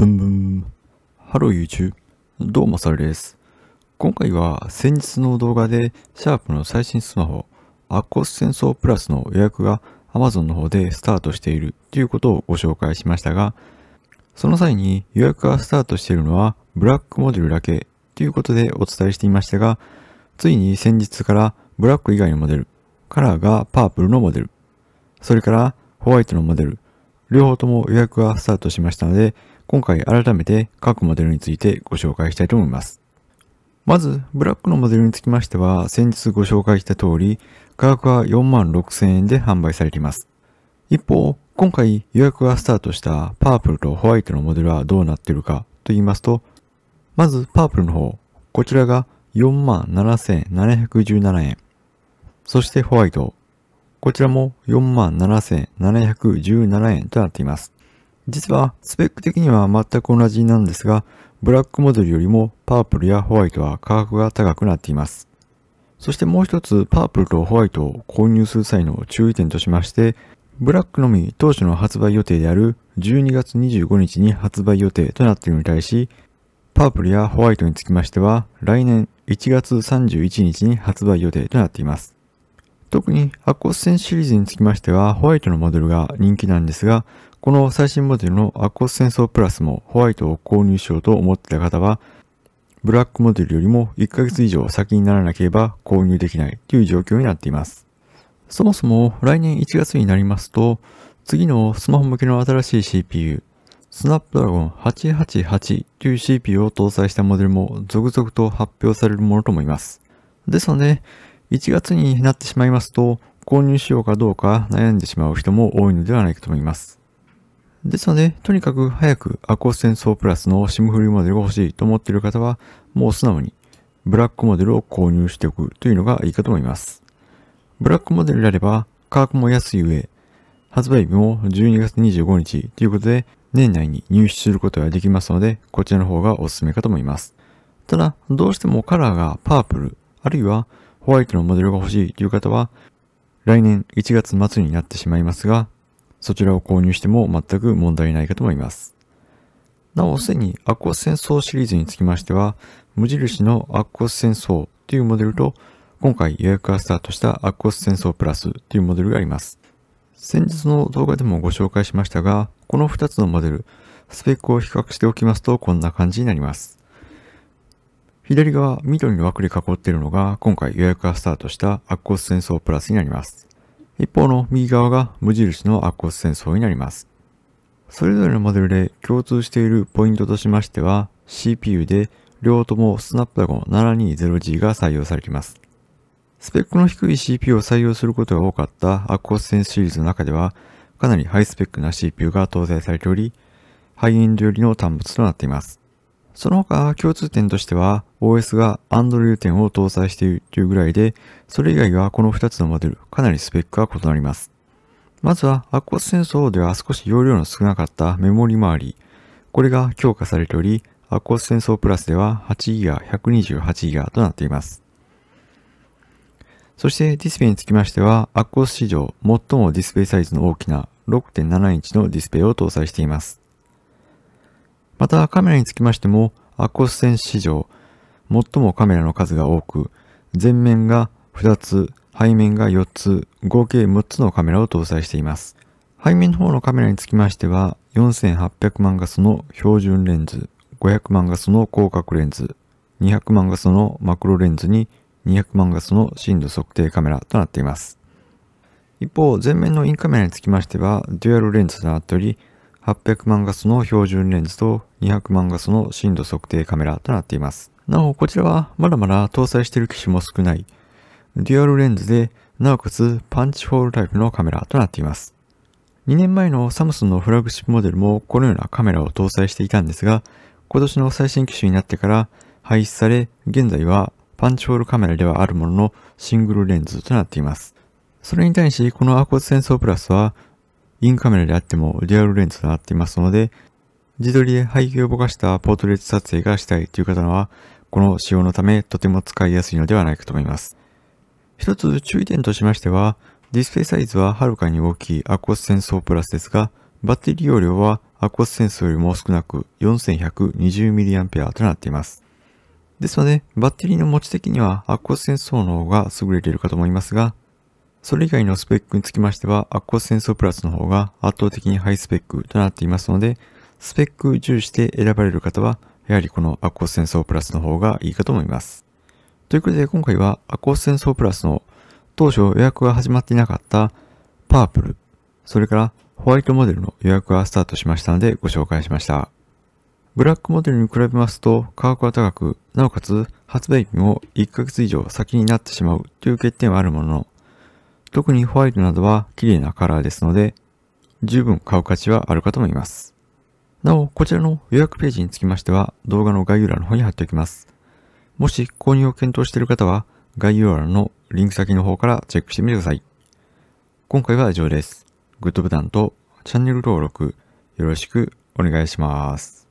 ブンブン。ハロー YouTube。どうもそれです。今回は先日の動画でシャープの最新スマホアコス戦争プラスの予約が Amazon の方でスタートしているということをご紹介しましたがその際に予約がスタートしているのはブラックモデルだけということでお伝えしていましたがついに先日からブラック以外のモデルカラーがパープルのモデルそれからホワイトのモデル両方とも予約がスタートしましたので今回改めて各モデルについてご紹介したいと思います。まず、ブラックのモデルにつきましては、先日ご紹介した通り、価格は4万6000円で販売されています。一方、今回予約がスタートしたパープルとホワイトのモデルはどうなっているかと言いますと、まずパープルの方、こちらが4万7717円。そしてホワイト、こちらも4万7717円となっています。実はスペック的には全く同じなんですが、ブラックモデルよりもパープルやホワイトは価格が高くなっています。そしてもう一つパープルとホワイトを購入する際の注意点としまして、ブラックのみ当初の発売予定である12月25日に発売予定となっているのに対し、パープルやホワイトにつきましては来年1月31日に発売予定となっています。特に白骨線シリーズにつきましてはホワイトのモデルが人気なんですが、この最新モデルの白骨戦争プラスもホワイトを購入しようと思ってた方は、ブラックモデルよりも1ヶ月以上先にならなければ購入できないという状況になっています。そもそも来年1月になりますと、次のスマホ向けの新しい CPU、スナップドラゴン888という CPU を搭載したモデルも続々と発表されるものと思います。ですので、1月になってしまいますと、購入しようかどうか悩んでしまう人も多いのではないかと思います。ですので、とにかく早くアコーステンソープラスのシムフリーモデルが欲しいと思っている方は、もう素直にブラックモデルを購入しておくというのがいいかと思います。ブラックモデルであれば価格も安い上、発売日も12月25日ということで、年内に入手することができますので、こちらの方がおすすめかと思います。ただ、どうしてもカラーがパープル、あるいはホワイトのモデルが欲しいという方は、来年1月末になってしまいますが、そちらを購入しても全く問題ないかと思います。なお、すでにアッコス戦争シリーズにつきましては、無印のアッコス戦争というモデルと、今回予約がスタートしたアッコス戦争プラスというモデルがあります。先日の動画でもご紹介しましたが、この2つのモデル、スペックを比較しておきますとこんな感じになります。左側、緑の枠で囲っているのが、今回予約がスタートしたアッコス戦争プラスになります。一方の右側が無印のアッコス戦争になります。それぞれのモデルで共通しているポイントとしましては、CPU で両ともスナップダゴン 720G が採用されています。スペックの低い CPU を採用することが多かったアクコス戦シリーズの中では、かなりハイスペックな CPU が搭載されており、ハイエンド寄りの端末となっています。その他共通点としては OS が Android 10を搭載しているというぐらいで、それ以外はこの2つのモデル、かなりスペックが異なります。まずはアクオス戦争では少し容量の少なかったメモリ周り、これが強化されており、アクオス戦争プラスでは 8GB128GB となっています。そしてディスプレイにつきましては、アクオス史上最もディスプレイサイズの大きな6.7インチのディスプレイを搭載しています。またカメラにつきましてもアコス線史上最もカメラの数が多く前面が2つ背面が4つ合計6つのカメラを搭載しています背面の方のカメラにつきましては4800万画素の標準レンズ500万画素の広角レンズ200万画素のマクロレンズに200万画素の深度測定カメラとなっています一方前面のインカメラにつきましてはデュアルレンズとなっており800万画素の標準レンズと200万画素の深度測定カメラとなっています。なお、こちらはまだまだ搭載している機種も少ない、デュアルレンズで、なおかつパンチホールタイプのカメラとなっています。2年前のサムスンのフラグシップモデルもこのようなカメラを搭載していたんですが、今年の最新機種になってから廃止され、現在はパンチホールカメラではあるもののシングルレンズとなっています。それに対し、このアーコーズセンソープラスはインカメラであってもリアルレンズとなっていますので、自撮りで背景をぼかしたポートレート撮影がしたいという方は、この仕様のためとても使いやすいのではないかと思います。一つ注意点としましては、ディスプレイサイズははるかに大きいアコースセンソープラスですが、バッテリー容量はアコースセンソーよりも少なく 4120mAh となっています。ですので、バッテリーの持ち的にはアコースセンソーの方が優れているかと思いますが、それ以外のスペックにつきましては、アッコスセンソープラスの方が圧倒的にハイスペックとなっていますので、スペック重視で選ばれる方は、やはりこのアッコスセンソープラスの方がいいかと思います。ということで今回はアッコスセンソープラスの当初予約が始まっていなかったパープル、それからホワイトモデルの予約がスタートしましたのでご紹介しました。ブラックモデルに比べますと価格は高く、なおかつ発売日も1ヶ月以上先になってしまうという欠点はあるものの、特にホワイトなどは綺麗なカラーですので、十分買う価値はあるかと思います。なお、こちらの予約ページにつきましては、動画の概要欄の方に貼っておきます。もし購入を検討している方は、概要欄のリンク先の方からチェックしてみてください。今回は以上です。グッドボタンとチャンネル登録よろしくお願いします。